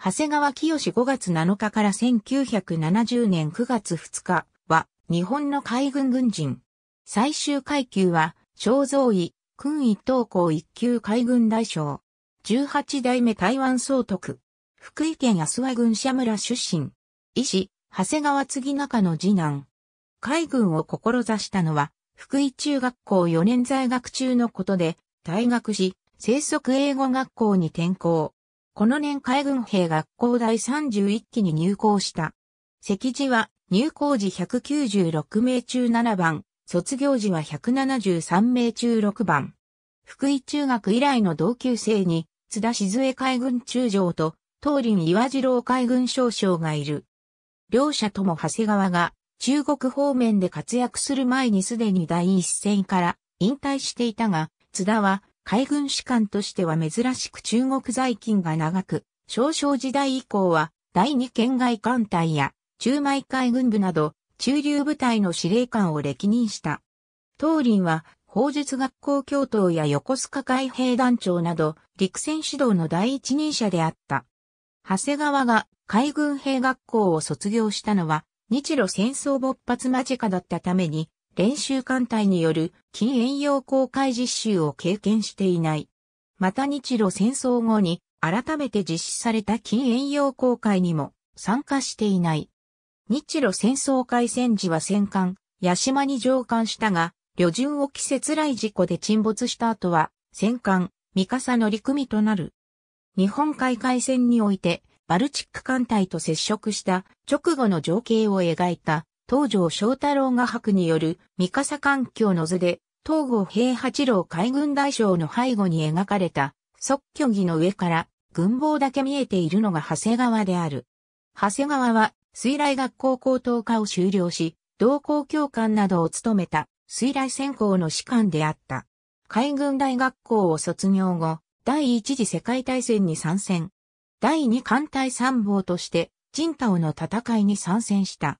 長谷川清5月7日から1970年9月2日は日本の海軍軍人。最終階級は肖像医、君位等校一級海軍大将。18代目台湾総督。福井県安和郡社村出身。医師、長谷川継中の次男。海軍を志したのは福井中学校4年在学中のことで、退学し、生息英語学校に転校。この年海軍兵学校第31期に入校した。席次は入校時196名中7番、卒業時は173名中6番。福井中学以来の同級生に、津田静江海軍中将と、東林岩次郎海軍少将がいる。両者とも長谷川が、中国方面で活躍する前にすでに第一線から引退していたが、津田は海軍士官としては珍しく中国在勤が長く、少々時代以降は第二県外艦隊や中米海軍部など中流部隊の司令官を歴任した。東林は法術学校教頭や横須賀海兵団長など陸戦指導の第一人者であった。長谷川が海軍兵学校を卒業したのは日露戦争勃発間近だったために練習艦隊による禁遠用航海実習を経験していない。また日露戦争後に改めて実施された禁遠用航海にも参加していない。日露戦争開戦時は戦艦、八島に上艦したが、旅順を季節来事故で沈没した後は、戦艦、三笠乗組となる。日本海海戦において、バルチック艦隊と接触した直後の情景を描いた東条翔太郎画伯による三笠環境の図で、東郷平八郎海軍大将の背後に描かれた、即居儀の上から軍棒だけ見えているのが長谷川である。長谷川は、水雷学校高等科を修了し、同校教官などを務めた、水雷専攻の士官であった。海軍大学校を卒業後、第一次世界大戦に参戦。第二艦隊参謀として、人太オの戦いに参戦した。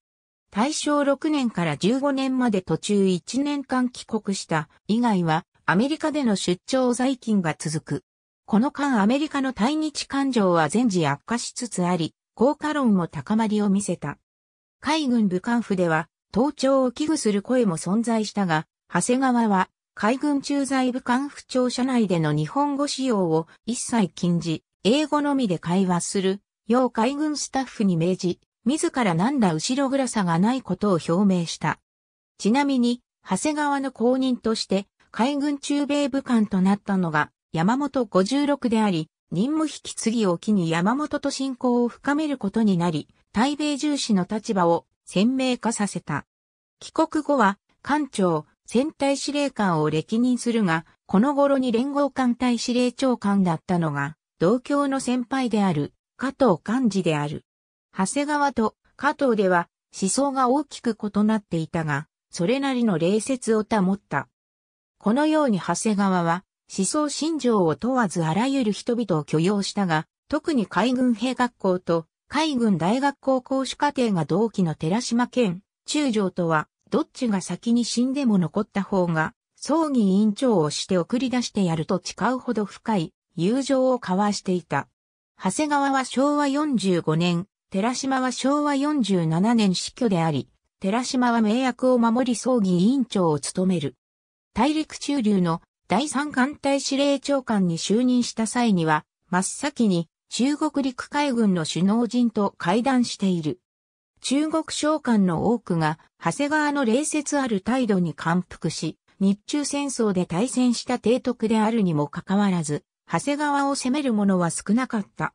大正6年から15年まで途中1年間帰国した以外はアメリカでの出張在勤が続く。この間アメリカの対日感情は全時悪化しつつあり、効果論も高まりを見せた。海軍武漢府では、盗聴を危惧する声も存在したが、長谷川は、海軍駐在武漢府庁舎内での日本語使用を一切禁じ、英語のみで会話する、要海軍スタッフに命じ、自らなんだ後ろ暗さがないことを表明した。ちなみに、長谷川の後任として、海軍中米武官となったのが、山本56であり、任務引き継ぎを機に山本と親交を深めることになり、対米重視の立場を鮮明化させた。帰国後は、艦長、戦隊司令官を歴任するが、この頃に連合艦隊司令長官だったのが、同郷の先輩である、加藤幹事である。長谷川と加藤では思想が大きく異なっていたが、それなりの礼節を保った。このように長谷川は思想信条を問わずあらゆる人々を許容したが、特に海軍兵学校と海軍大学校講師課程が同期の寺島県中将とは、どっちが先に死んでも残った方が、葬儀委員長をして送り出してやると誓うほど深い友情を交わしていた。長谷川は昭和45年、寺島は昭和47年死去であり、寺島は名役を守り葬儀委員長を務める。大陸中流の第三艦隊司令長官に就任した際には、真っ先に中国陸海軍の首脳陣と会談している。中国将官の多くが、長谷川の礼節ある態度に感服し、日中戦争で対戦した提督であるにもかかわらず、長谷川を責める者は少なかった。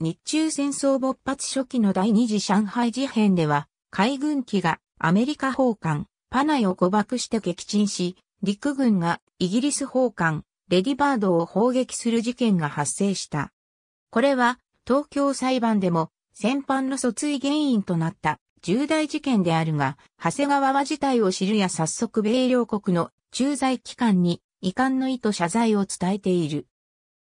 日中戦争勃発初期の第二次上海事変では、海軍機がアメリカ砲艦、パナイを誤爆して撃沈し、陸軍がイギリス砲艦、レディバードを砲撃する事件が発生した。これは、東京裁判でも、戦犯の訴追原因となった重大事件であるが、長谷川は事態を知るや早速米両国の駐在機関に遺憾の意と謝罪を伝えている。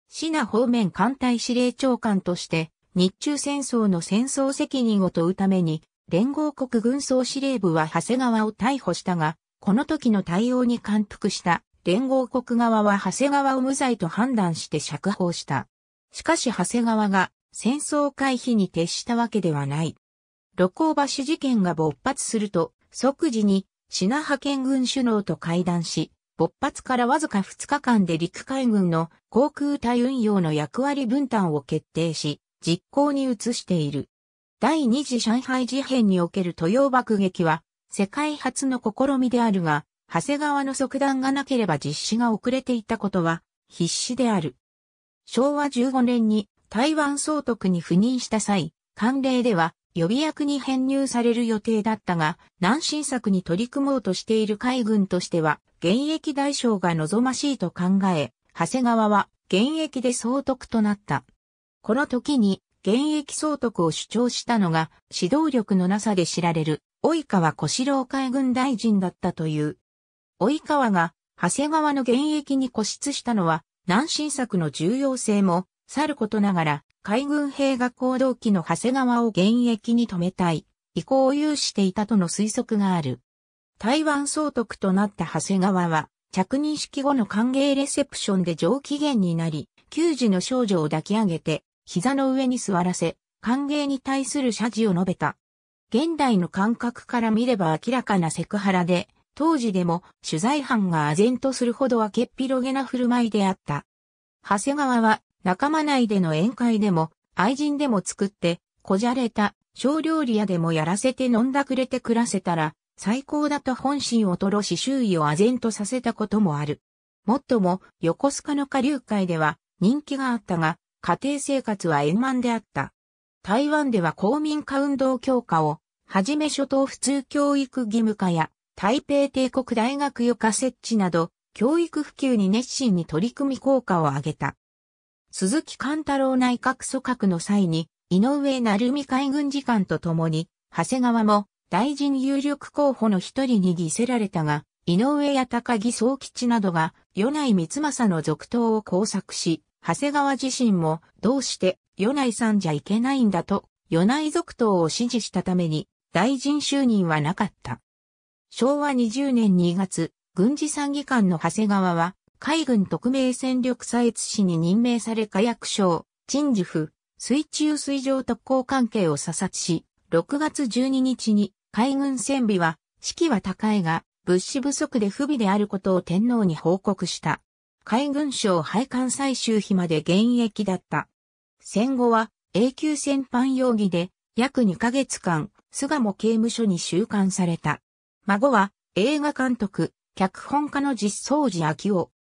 シナ方面艦隊司令長官として、日中戦争の戦争責任を問うために、連合国軍総司令部は長谷川を逮捕したが、この時の対応に感服した連合国側は長谷川を無罪と判断して釈放した。しかし長谷川が戦争回避に徹したわけではない。露光橋事件が勃発すると、即時に品派遣軍首脳と会談し、勃発からわずか2日間で陸海軍の航空隊運用の役割分担を決定し、実行に移している。第二次上海事変における豊洋爆撃は、世界初の試みであるが、長谷川の即断がなければ実施が遅れていたことは、必死である。昭和15年に台湾総督に赴任した際、慣例では予備役に編入される予定だったが、南進策に取り組もうとしている海軍としては、現役大将が望ましいと考え、長谷川は現役で総督となった。この時に、現役総督を主張したのが、指導力のなさで知られる、及川小四郎海軍大臣だったという。及川が、長谷川の現役に固執したのは、南進策の重要性も、さることながら、海軍兵が行動機の長谷川を現役に止めたい、意向を有していたとの推測がある。台湾総督となった長谷川は、着任式後の歓迎レセプションで上機嫌になり、球児の少女を抱き上げて、膝の上に座らせ、歓迎に対する謝辞を述べた。現代の感覚から見れば明らかなセクハラで、当時でも取材班が唖然とするほど明けっぴろげな振る舞いであった。長谷川は仲間内での宴会でも、愛人でも作って、こじゃれた、小料理屋でもやらせて飲んだくれて暮らせたら、最高だと本心をとろし周囲を唖然とさせたこともある。もっとも、横須賀の下流会では人気があったが、家庭生活は円満であった。台湾では公民化運動強化を、はじめ諸島普通教育義務化や、台北帝国大学予科設置など、教育普及に熱心に取り組み効果を上げた。鈴木貫太郎内閣組閣の際に、井上成美海軍次官と共に、長谷川も大臣有力候補の一人に議せられたが、井上や高木総吉などが、米内光政の続投を工作し、長谷川自身も、どうして米内さんじゃいけないんだと、米内続投を支持したために、大臣就任はなかった。昭和20年2月、軍事参議官の長谷川は、海軍特命戦力佐越士に任命され火薬省、陳治府、水中水上特攻関係を査察し、6月12日に海軍戦備は、士気は高いが、物資不足で不備であることを天皇に報告した。海軍省配管最終日まで現役だった。戦後は永久戦犯容疑で約2ヶ月間、菅も刑務所に収監された。孫は映画監督、脚本家の実相寺昭夫、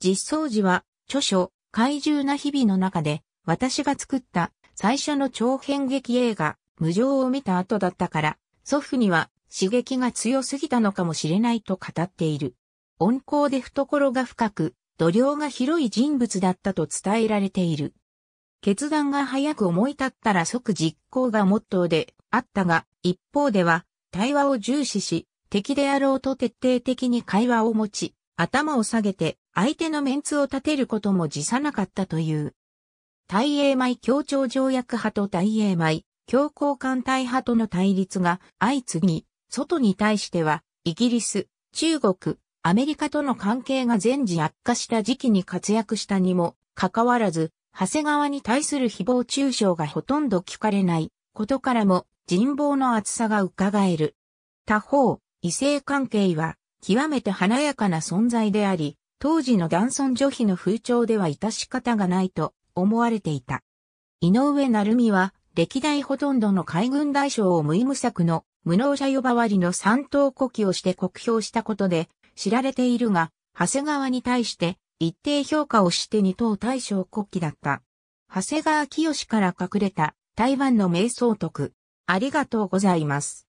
実相寺は、著書、怪獣な日々の中で、私が作った最初の長編劇映画、無常を見た後だったから、祖父には刺激が強すぎたのかもしれないと語っている。温厚で懐が深く、度量が広い人物だったと伝えられている。決断が早く思い立ったら即実行がモットーであったが、一方では対話を重視し、敵であろうと徹底的に会話を持ち、頭を下げて相手のメンツを立てることも辞さなかったという。大英米協調条約派と大英米強硬艦隊派との対立が相次ぎ、外に対しては、イギリス、中国、アメリカとの関係が全時悪化した時期に活躍したにもかかわらず、長谷川に対する誹謗中傷がほとんど聞かれないことからも人望の厚さが伺える。他方、異性関係は極めて華やかな存在であり、当時の男尊女卑の風潮では致し方がないと思われていた。井上成美は、歴代ほとんどの海軍大将を無意無策の無能者呼ばわりの三等呼旗をして酷評したことで知られているが、長谷川に対して一定評価をして二等大将国旗だった。長谷川清から隠れた台湾の瞑想徳。ありがとうございます。